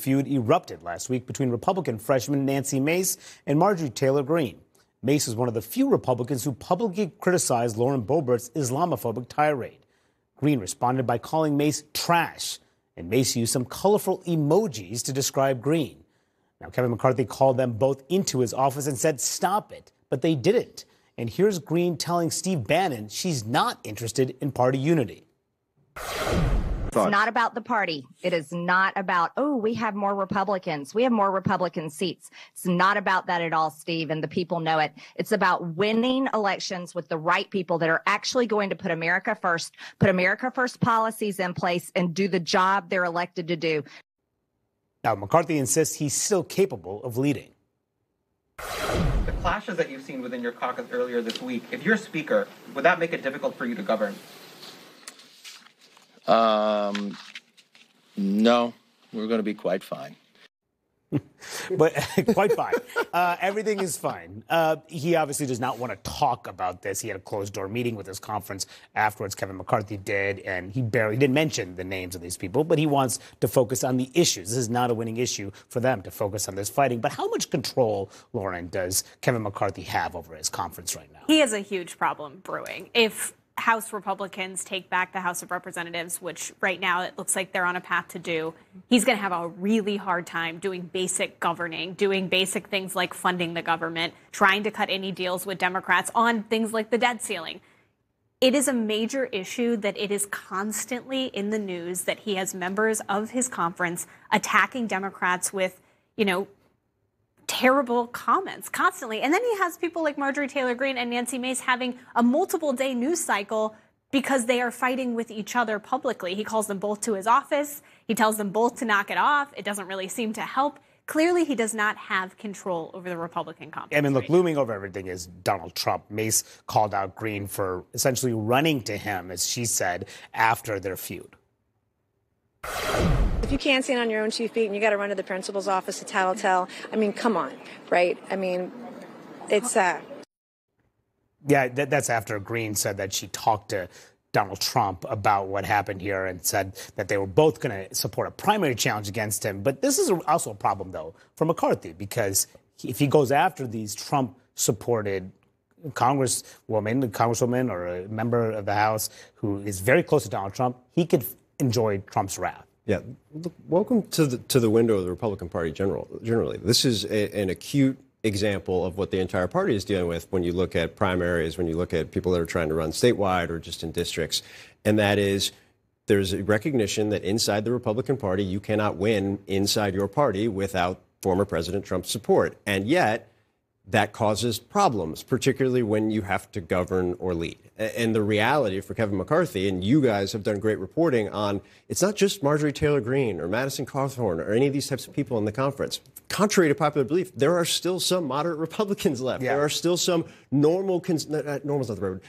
feud erupted last week between Republican freshman Nancy Mace and Marjorie Taylor Greene. Mace is one of the few Republicans who publicly criticized Lauren Boebert's Islamophobic tirade. Green responded by calling Mace trash, and Mace used some colorful emojis to describe Green. Now, Kevin McCarthy called them both into his office and said, Stop it, but they didn't. And here's Green telling Steve Bannon she's not interested in party unity. Thoughts? It's not about the party. It is not about, oh, we have more Republicans. We have more Republican seats. It's not about that at all, Steve, and the people know it. It's about winning elections with the right people that are actually going to put America first, put America first policies in place, and do the job they're elected to do. Now, McCarthy insists he's still capable of leading. The clashes that you've seen within your caucus earlier this week, if you're Speaker, would that make it difficult for you to govern? Um, no, we're going to be quite fine. but quite fine. Uh, everything is fine. Uh, he obviously does not want to talk about this. He had a closed door meeting with his conference afterwards. Kevin McCarthy did, and he barely didn't mention the names of these people, but he wants to focus on the issues. This is not a winning issue for them to focus on this fighting. But how much control, Lauren, does Kevin McCarthy have over his conference right now? He has a huge problem brewing. If House Republicans take back the House of Representatives, which right now it looks like they're on a path to do, he's going to have a really hard time doing basic governing, doing basic things like funding the government, trying to cut any deals with Democrats on things like the debt ceiling. It is a major issue that it is constantly in the news that he has members of his conference attacking Democrats with, you know, terrible comments constantly. And then he has people like Marjorie Taylor Greene and Nancy Mace having a multiple day news cycle because they are fighting with each other publicly. He calls them both to his office. He tells them both to knock it off. It doesn't really seem to help. Clearly, he does not have control over the Republican conference. I mean, look, looming over everything is Donald Trump. Mace called out Green for essentially running to him, as she said, after their feud. If you can't stand on your own two feet and you got to run to the principal's office to tattletale, I mean, come on, right? I mean, it's Uh... Yeah, that's after Green said that she talked to Donald Trump about what happened here and said that they were both going to support a primary challenge against him. But this is also a problem, though, for McCarthy, because if he goes after these Trump supported congresswoman, congresswoman, or a member of the House who is very close to Donald Trump, he could enjoy Trump's wrath. Yeah, welcome to the to the window of the Republican Party general, generally. This is a, an acute example of what the entire party is dealing with when you look at primaries, when you look at people that are trying to run statewide or just in districts, and that is there's a recognition that inside the Republican Party you cannot win inside your party without former President Trump's support, and yet that causes problems, particularly when you have to govern or lead. And the reality for Kevin McCarthy, and you guys have done great reporting on it's not just Marjorie Taylor Greene or Madison Cawthorn or any of these types of people in the conference. Contrary to popular belief, there are still some moderate Republicans left. Yeah. There are still some normal, cons- normal's not the word,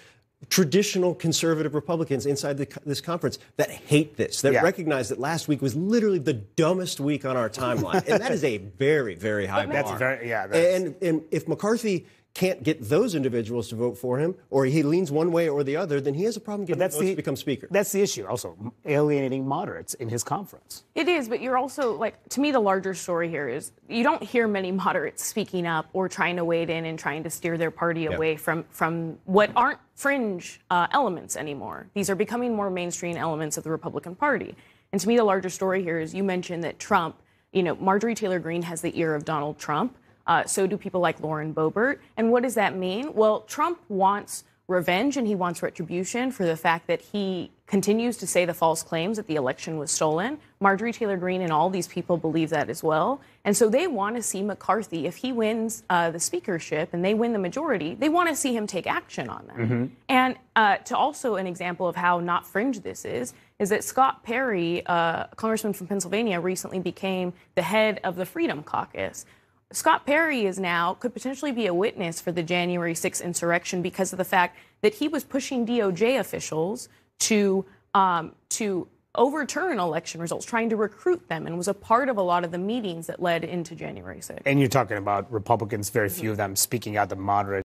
traditional conservative Republicans inside the, this conference that hate this, that yeah. recognize that last week was literally the dumbest week on our timeline, and that is a very, very high bar. That's very, yeah. That's... And and if McCarthy can't get those individuals to vote for him, or he leans one way or the other, then he has a problem getting votes the, to become speaker. That's the issue, also alienating moderates in his conference. It is, but you're also like to me the larger story here is you don't hear many moderates speaking up or trying to wade in and trying to steer their party yeah. away from from what aren't fringe uh, elements anymore. These are becoming more mainstream elements of the Republican Party. And to me, the larger story here is you mentioned that Trump, you know, Marjorie Taylor Greene has the ear of Donald Trump. Uh, so do people like Lauren Boebert. And what does that mean? Well, Trump wants revenge and he wants retribution for the fact that he continues to say the false claims that the election was stolen. Marjorie Taylor Greene and all these people believe that as well. And so they want to see McCarthy, if he wins uh, the speakership and they win the majority, they want to see him take action on that. Mm-hmm. And uh, to also an example of how not fringe this is, is that Scott Perry, uh, congressman from Pennsylvania, recently became the head of the Freedom Caucus. Scott Perry is now could potentially be a witness for the January 6th insurrection because of the fact that he was pushing DOJ officials to um, to overturn election results, trying to recruit them, and was a part of a lot of the meetings that led into January 6th. And you're talking about Republicans, very few mm-hmm. of them speaking out the moderate.